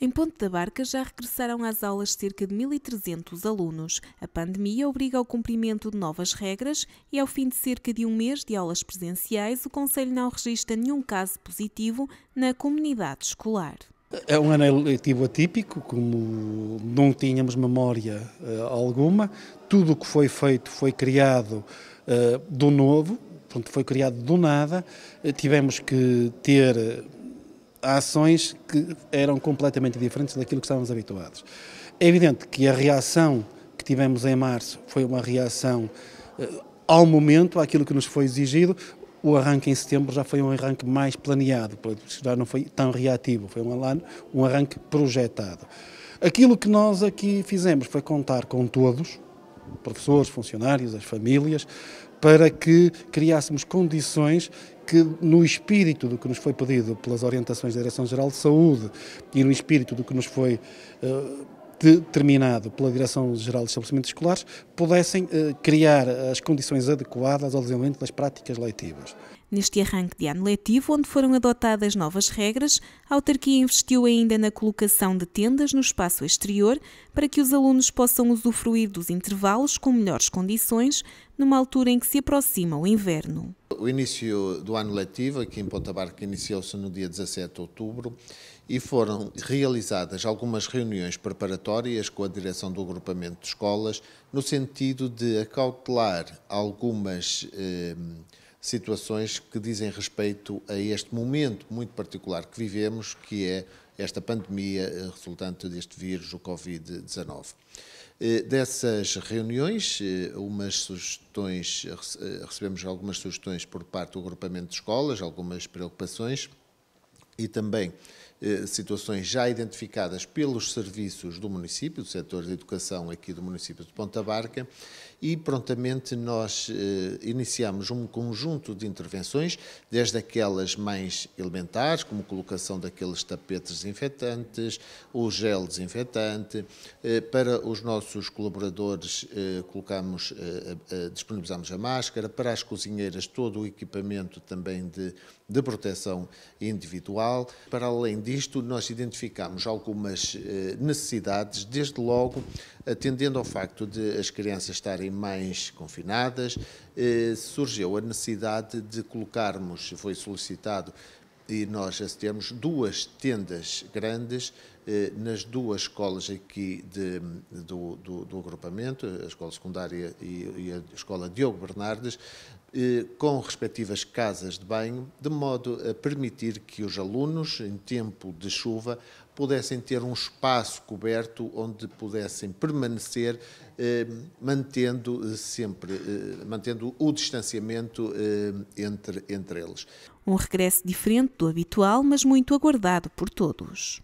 Em Ponte da Barca já regressaram às aulas cerca de 1.300 alunos. A pandemia obriga ao cumprimento de novas regras e, ao fim de cerca de um mês de aulas presenciais, o Conselho não registra nenhum caso positivo na comunidade escolar. É um ano letivo atípico, como não tínhamos memória eh, alguma, tudo o que foi feito foi criado eh, do novo, portanto, foi criado do nada, eh, tivemos que ter ações que eram completamente diferentes daquilo que estávamos habituados. É evidente que a reação que tivemos em março foi uma reação eh, ao momento, àquilo que nos foi exigido. O arranque em setembro já foi um arranque mais planeado, já não foi tão reativo, foi um arranque projetado. Aquilo que nós aqui fizemos foi contar com todos, professores, funcionários, as famílias, para que criássemos condições que, no espírito do que nos foi pedido pelas orientações da Direção-Geral de Saúde e no espírito do que nos foi. Uh, determinado pela Direção-Geral de Estabelecimentos Escolares, pudessem eh, criar as condições adequadas ao desenvolvimento das práticas leitivas. Neste arranque de ano letivo, onde foram adotadas novas regras, a autarquia investiu ainda na colocação de tendas no espaço exterior para que os alunos possam usufruir dos intervalos com melhores condições, numa altura em que se aproxima o inverno o início do ano letivo aqui em Ponta Barca iniciou-se no dia 17 de outubro e foram realizadas algumas reuniões preparatórias com a direção do agrupamento de escolas no sentido de acautelar algumas eh, situações que dizem respeito a este momento muito particular que vivemos, que é esta pandemia eh, resultante deste vírus, o Covid-19. Eh, dessas reuniões, eh, umas sugestões, recebemos algumas sugestões por parte do agrupamento de escolas, algumas preocupações e também eh, situações já identificadas pelos serviços do município, do setor de educação aqui do município de Ponta Barca, e prontamente nós eh, iniciamos um conjunto de intervenções, desde aquelas mais elementares, como colocação daqueles tapetes desinfetantes, o gel desinfetante. Eh, para os nossos colaboradores, eh, colocamos, eh, disponibilizamos a máscara. Para as cozinheiras, todo o equipamento também de, de proteção individual. Para além disto, nós identificamos algumas eh, necessidades, desde logo atendendo ao facto de as crianças estarem mais confinadas, eh, surgiu a necessidade de colocarmos, foi solicitado e nós temos duas tendas grandes eh, nas duas escolas aqui de, do, do, do, agrupamento, a escola secundária e, e a escola Diogo Bernardes, eh, com respectivas casas de banho, de modo a permitir que os alunos, em tempo de chuva, pudessem ter um espaço coberto onde pudessem permanecer, eh, mantendo eh, sempre eh, mantendo o distanciamento eh, entre, entre eles. Um regresso diferente do habitual, mas muito aguardado por todos.